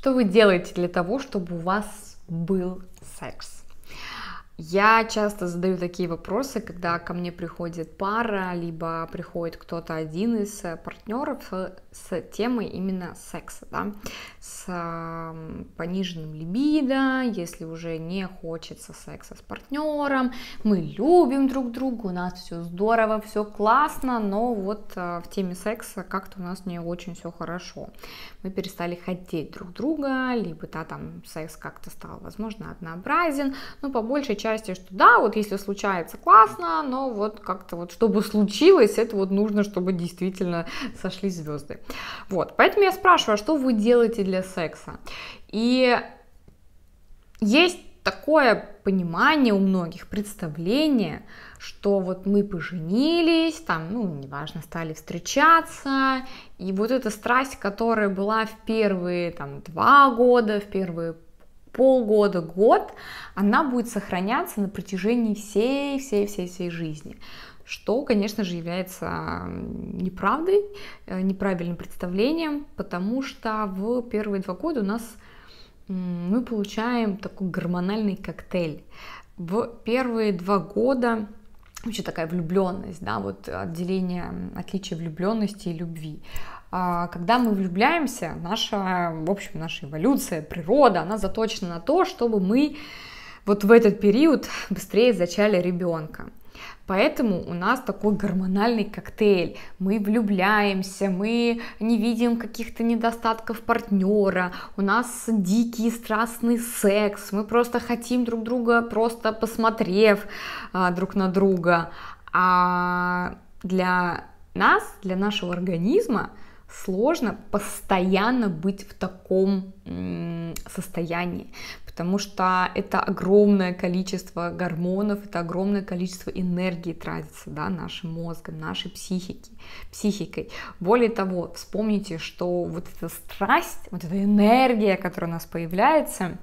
Что вы делаете для того, чтобы у вас был секс? Я часто задаю такие вопросы, когда ко мне приходит пара, либо приходит кто-то один из э, партнеров э, с темой именно секса, да, с пониженным либидо, если уже не хочется секса с партнером, мы любим друг друга, у нас все здорово, все классно, но вот э, в теме секса как-то у нас не очень все хорошо. Мы перестали хотеть друг друга, либо да, там секс как-то стал, возможно, однообразен, но по большей части участие, что да, вот если случается, классно, но вот как-то вот, чтобы случилось, это вот нужно, чтобы действительно сошли звезды. Вот, поэтому я спрашиваю, а что вы делаете для секса? И есть такое понимание у многих, представление, что вот мы поженились, там, ну, неважно, стали встречаться, и вот эта страсть, которая была в первые, там, два года, в первые полгода, год, она будет сохраняться на протяжении всей, всей, всей, всей жизни что, конечно же, является неправдой, э, неправильным представлением, потому что в первые два года у нас мы получаем такой гормональный коктейль. В первые два года вообще такая влюбленность, да, вот отделение, отличие влюбленности и любви. А, когда мы влюбляемся, наша, в общем, наша эволюция, природа, она заточена на то, чтобы мы вот в этот период быстрее зачали ребенка. Поэтому у нас такой гормональный коктейль. Мы влюбляемся, мы не видим каких-то недостатков партнера, у нас дикий страстный секс, мы просто хотим друг друга, просто посмотрев а, друг на друга. А для нас, для нашего организма, сложно постоянно быть в таком состоянии, потому что это огромное количество гормонов, это огромное количество энергии тратится да, нашим мозгом, нашей психики, психикой. Более того, вспомните, что вот эта страсть, вот эта энергия, которая у нас появляется,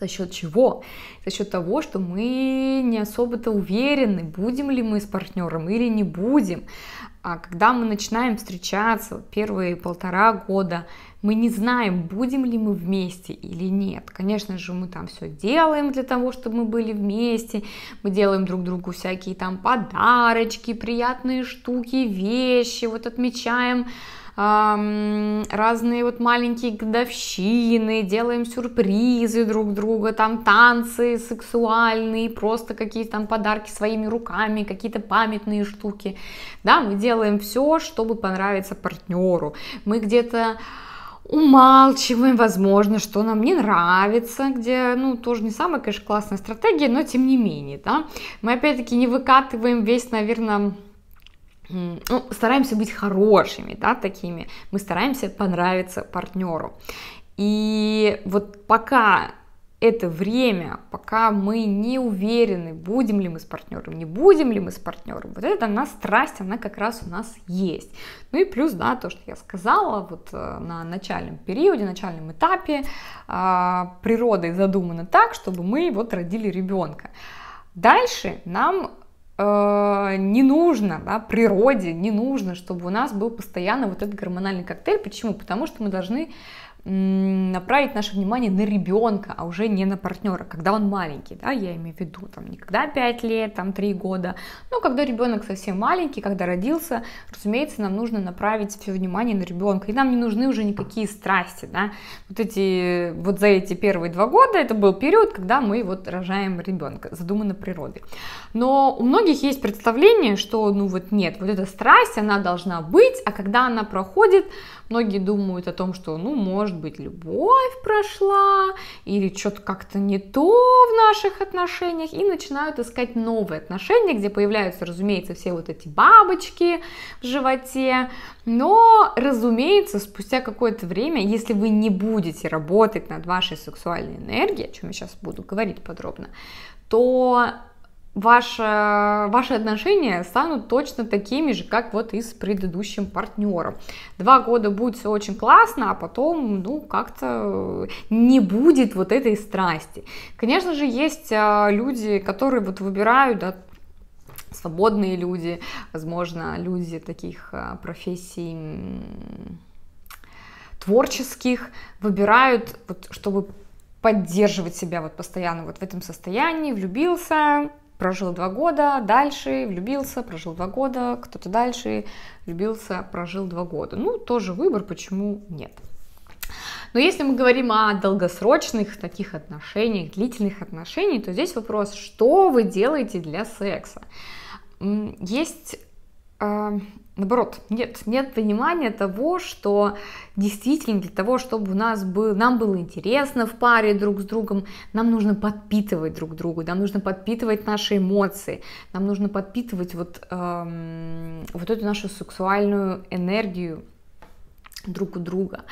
за счет чего? За счет того, что мы не особо-то уверены, будем ли мы с партнером или не будем. А когда мы начинаем встречаться, первые полтора года, мы не знаем, будем ли мы вместе или нет. Конечно же, мы там все делаем для того, чтобы мы были вместе, мы делаем друг другу всякие там подарочки, приятные штуки, вещи, вот отмечаем разные вот маленькие годовщины, делаем сюрпризы друг друга, там танцы сексуальные, просто какие-то там подарки своими руками, какие-то памятные штуки. Да, мы делаем все, чтобы понравиться партнеру. Мы где-то умалчиваем, возможно, что нам не нравится, где, ну, тоже не самая, конечно, классная стратегия, но тем не менее, да, мы опять-таки не выкатываем весь, наверное, ну, стараемся быть хорошими, да, такими, мы стараемся понравиться партнеру. И вот пока это время, пока мы не уверены, будем ли мы с партнером, не будем ли мы с партнером. Вот эта она страсть, она как раз у нас есть. Ну и плюс, да, то, что я сказала, вот э, на начальном периоде, начальном этапе а, природой задумано так, чтобы мы вот родили ребенка. Дальше нам э, не нужно, да, природе не нужно, чтобы у нас был постоянно вот этот гормональный коктейль. Почему? Потому что мы должны направить наше внимание на ребенка, а уже не на партнера, когда он маленький, да, я имею в виду, там, не когда 5 лет, там, 3 года, но когда ребенок совсем маленький, когда родился, разумеется, нам нужно направить все внимание на ребенка, и нам не нужны уже никакие страсти, да, вот эти, вот за эти первые два года, это был период, когда мы вот рожаем ребенка, задумано природой. Но у многих есть представление, что, ну, вот нет, вот эта страсть, она должна быть, а когда она проходит, Многие думают о том, что, ну, может быть, любовь прошла, или что-то как-то не то в наших отношениях, и начинают искать новые отношения, где появляются, разумеется, все вот эти бабочки в животе. Но, разумеется, спустя какое-то время, если вы не будете работать над вашей сексуальной энергией, о чем я сейчас буду говорить подробно, то ваши, ваши отношения станут точно такими же, как вот и с предыдущим партнером. Два года будет все очень классно, а потом, ну, как-то не будет вот этой страсти. Конечно же, есть а, люди, которые вот выбирают, да, свободные люди, возможно, люди таких а, профессий творческих, выбирают, вот, чтобы поддерживать себя вот постоянно вот в этом состоянии, влюбился, прожил два года, дальше влюбился, прожил два года, кто-то дальше влюбился, прожил два года. Ну, тоже выбор, почему нет. Но если мы говорим о долгосрочных таких отношениях, длительных отношениях, то здесь вопрос, что вы делаете для секса? Есть наоборот, нет, нет понимания того, что действительно для того, чтобы у нас был, нам было интересно в паре друг с другом, нам нужно подпитывать друг друга, нам нужно подпитывать наши эмоции, нам нужно подпитывать вот, эм, вот эту нашу сексуальную энергию, друг у друга.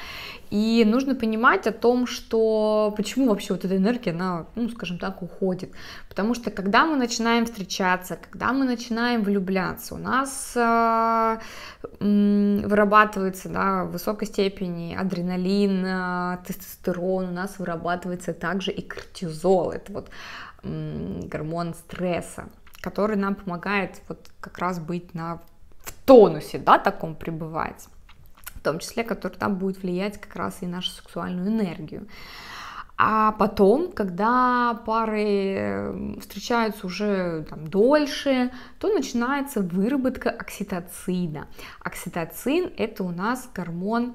И нужно понимать о том, что почему вообще вот эта энергия, она, ну, скажем так, уходит. Потому что когда мы начинаем встречаться, когда мы начинаем влюбляться, у нас э, вырабатывается да, в высокой степени адреналин, э, тестостерон, у нас вырабатывается также и кортизол, это вот э, гормон стресса, который нам помогает вот как раз быть на в тонусе, да, таком пребывать том числе, который там будет влиять как раз и нашу сексуальную энергию. А потом, когда пары эм, встречаются уже там, дольше, то начинается выработка окситоцина. Окситоцин – это у нас гормон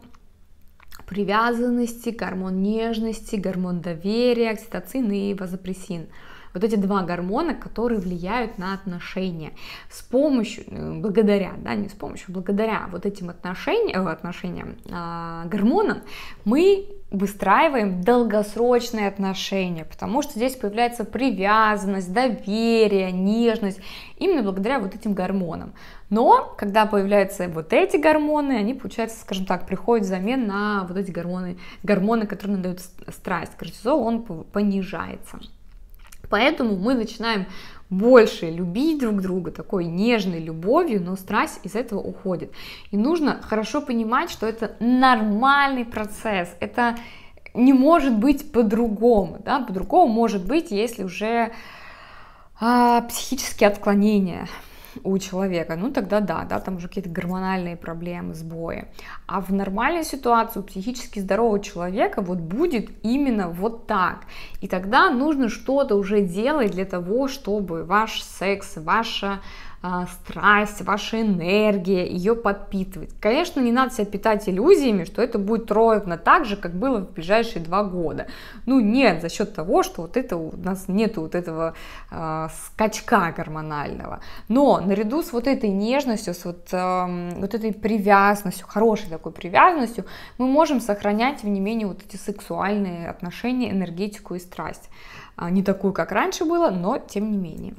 привязанности, гормон нежности, гормон доверия, окситоцин и вазопрессин – вот эти два гормона, которые влияют на отношения. С помощью, э, благодаря, да, не с помощью, благодаря вот этим отношениям, э, отношениям а, гормонам мы выстраиваем долгосрочные отношения, потому что здесь появляется привязанность, доверие, нежность, именно благодаря вот этим гормонам. Но когда появляются вот эти гормоны, они, получается, скажем так, приходят взамен на вот эти гормоны, гормоны, которые надают страсть. Кортизол, он понижается. Поэтому мы начинаем больше любить друг друга такой нежной любовью, но страсть из этого уходит. И нужно хорошо понимать, что это нормальный процесс, это не может быть по-другому, да, по-другому может быть, если уже а, психические отклонения, у человека, ну тогда да, да, там уже какие-то гормональные проблемы, сбои. А в нормальной ситуации у психически здорового человека вот будет именно вот так. И тогда нужно что-то уже делать для того, чтобы ваш секс, ваша а, страсть, ваша энергия, ее подпитывать. Конечно, не надо себя питать иллюзиями, что это будет ровно так же, как было в ближайшие два года. Ну нет, за счет того, что вот это у нас нет вот этого э, скачка гормонального. Но наряду с вот этой нежностью, с вот, э, вот этой привязанностью, хорошей такой привязанностью, мы можем сохранять, тем не менее, вот эти сексуальные отношения, энергетику и страсть. А, не такую, как раньше было, но тем не менее.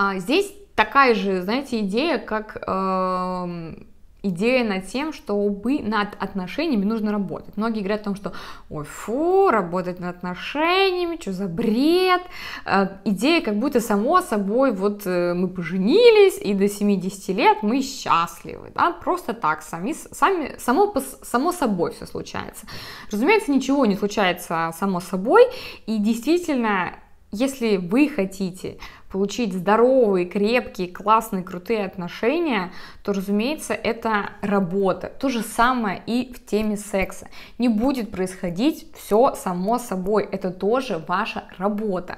А здесь такая же, знаете, идея, как э, идея над тем, чтобы над отношениями нужно работать. Многие говорят о том, что ой, фу, работать над отношениями, что за бред. Э, идея как будто само собой, вот э, мы поженились, и до 70 лет мы счастливы. Да? Просто так, сами, сами, само, само собой все случается. Разумеется, ничего не случается само собой, и действительно если вы хотите получить здоровые, крепкие, классные, крутые отношения, то, разумеется, это работа. То же самое и в теме секса. Не будет происходить все само собой. Это тоже ваша работа.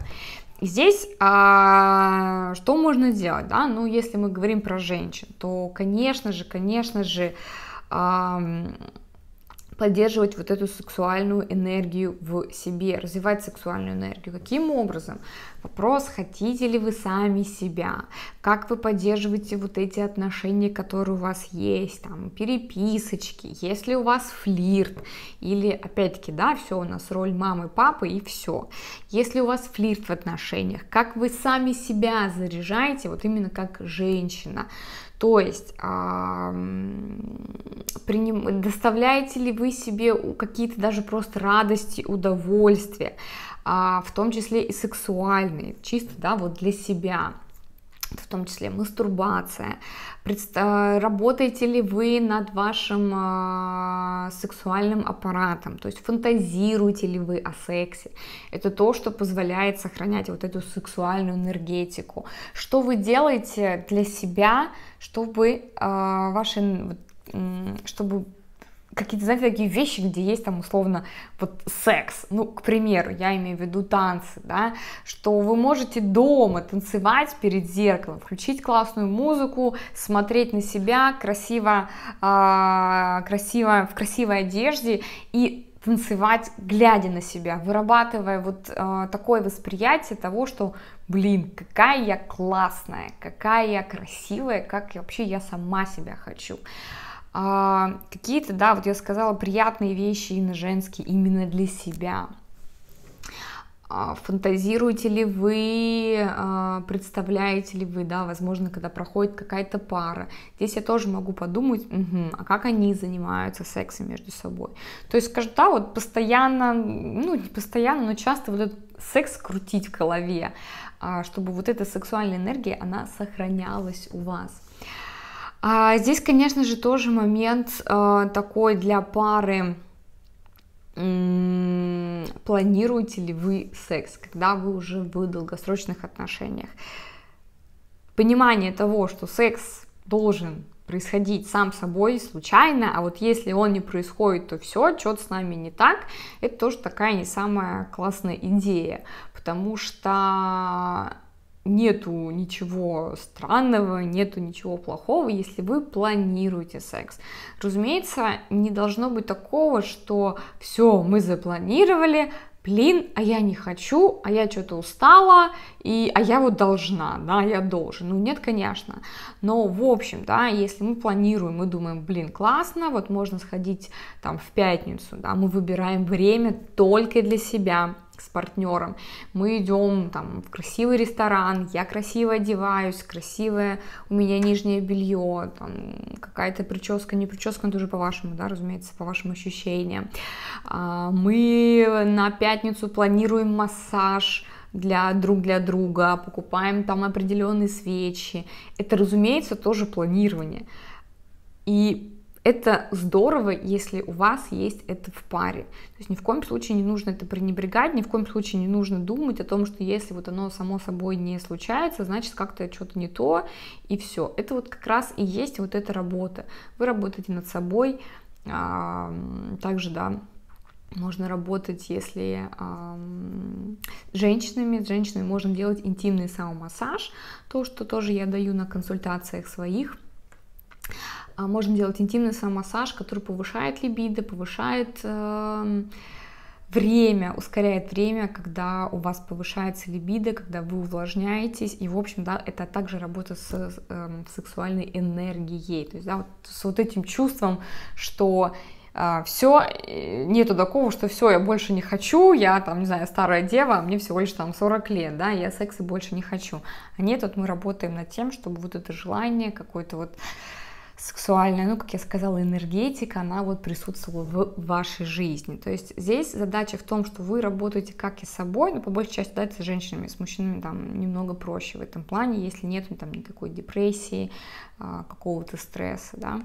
Здесь а, что можно делать, да? Ну, если мы говорим про женщин, то, конечно же, конечно же, поддерживать вот эту сексуальную энергию в себе, развивать сексуальную энергию. Каким образом? Вопрос, хотите ли вы сами себя, как вы поддерживаете вот эти отношения, которые у вас есть, там, переписочки, если у вас флирт, или опять-таки, да, все, у нас роль мамы, папы и все. Если у вас флирт в отношениях, как вы сами себя заряжаете, вот именно как женщина, то есть а, приним, доставляете ли вы себе какие-то даже просто радости, удовольствия, а, в том числе и сексуальные, чисто, да, вот для себя в том числе мастурбация, э, работаете ли вы над вашим а, сексуальным аппаратом, то есть фантазируете ли вы о сексе, это то, что позволяет сохранять вот эту сексуальную энергетику, что вы делаете для себя, чтобы а, ваши, чтобы какие-то, знаете, такие вещи, где есть там условно вот секс, ну, к примеру, я имею в виду танцы, да, что вы можете дома танцевать перед зеркалом, включить классную музыку, смотреть на себя красиво, э, красиво в красивой одежде и танцевать, глядя на себя, вырабатывая вот э, такое восприятие того, что, блин, какая я классная, какая я красивая, как я вообще я сама себя хочу а, какие-то, да, вот я сказала, приятные вещи именно женские, именно для себя. А, фантазируете ли вы, а, представляете ли вы, да, возможно, когда проходит какая-то пара. Здесь я тоже могу подумать, угу, а как они занимаются сексом между собой. То есть, скажу, да, вот постоянно, ну не постоянно, но часто вот этот секс крутить в голове, а, чтобы вот эта сексуальная энергия, она сохранялась у вас. А здесь, конечно же, тоже момент э, такой для пары. М планируете ли вы секс, когда вы уже в долгосрочных отношениях? Понимание того, что секс должен происходить сам собой случайно, а вот если он не происходит, то все, что-то с нами не так, это тоже такая не самая классная идея, потому что нету ничего странного, нету ничего плохого, если вы планируете секс. Разумеется, не должно быть такого, что все, мы запланировали, блин, а я не хочу, а я что-то устала, и, а я вот должна, да, я должен. Ну, нет, конечно. Но, в общем, да, если мы планируем, мы думаем, блин, классно, вот можно сходить там в пятницу, да, мы выбираем время только для себя, с партнером, мы идем там в красивый ресторан, я красиво одеваюсь, красивое у меня нижнее белье, там какая-то прическа, не прическа, но тоже по-вашему, да, разумеется, по вашим ощущениям. А, мы на пятницу планируем массаж, для друг для друга, покупаем там определенные свечи. Это, разумеется, тоже планирование. И это здорово, если у вас есть это в паре. То есть ни в коем случае не нужно это пренебрегать, ни в коем случае не нужно думать о том, что если вот оно само собой не случается, значит как-то что-то не то, и все. Это вот как раз и есть вот эта работа. Вы работаете над собой, а, также, да, можно работать, если эм, с женщинами, с женщинами можно делать интимный самомассаж, то, что тоже я даю на консультациях своих. А, Можно делать интимный самомассаж, который повышает либидо, повышает эм, время, ускоряет время, когда у вас повышается либидо, когда вы увлажняетесь, и, в общем, да, это также работа с э, сексуальной энергией, то есть, да, вот с вот этим чувством, что а, э, все, нету такого, что все, я больше не хочу, я там, не знаю, старая дева, а мне всего лишь там 40 лет, да, я секса больше не хочу. А нет, вот мы работаем над тем, чтобы вот это желание, какое-то вот сексуальная, ну, как я сказала, энергетика, она вот присутствовала в вашей жизни. То есть здесь задача в том, что вы работаете как и с собой, но по большей части, да, это с женщинами, с мужчинами там немного проще в этом плане, если нет там никакой депрессии, а, какого-то стресса, да.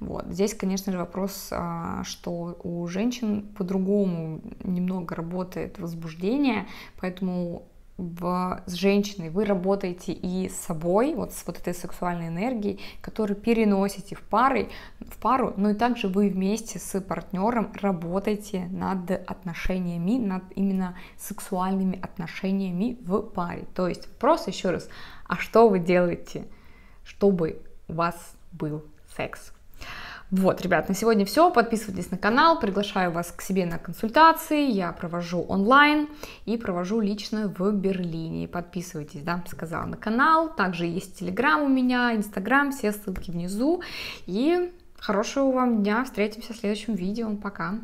Вот. Здесь, конечно же, вопрос, а, что у женщин по-другому немного работает возбуждение, поэтому в, с женщиной, вы работаете и с собой, вот с вот этой сексуальной энергией, которую переносите в, пары, в пару, но и также вы вместе с партнером работаете над отношениями, над именно сексуальными отношениями в паре. То есть вопрос еще раз, а что вы делаете, чтобы у вас был секс? Вот, ребят, на сегодня все. Подписывайтесь на канал, приглашаю вас к себе на консультации. Я провожу онлайн и провожу лично в Берлине. Подписывайтесь, да, сказала на канал. Также есть Телеграм у меня, Инстаграм, все ссылки внизу. И хорошего вам дня. Встретимся в следующем видео. Пока.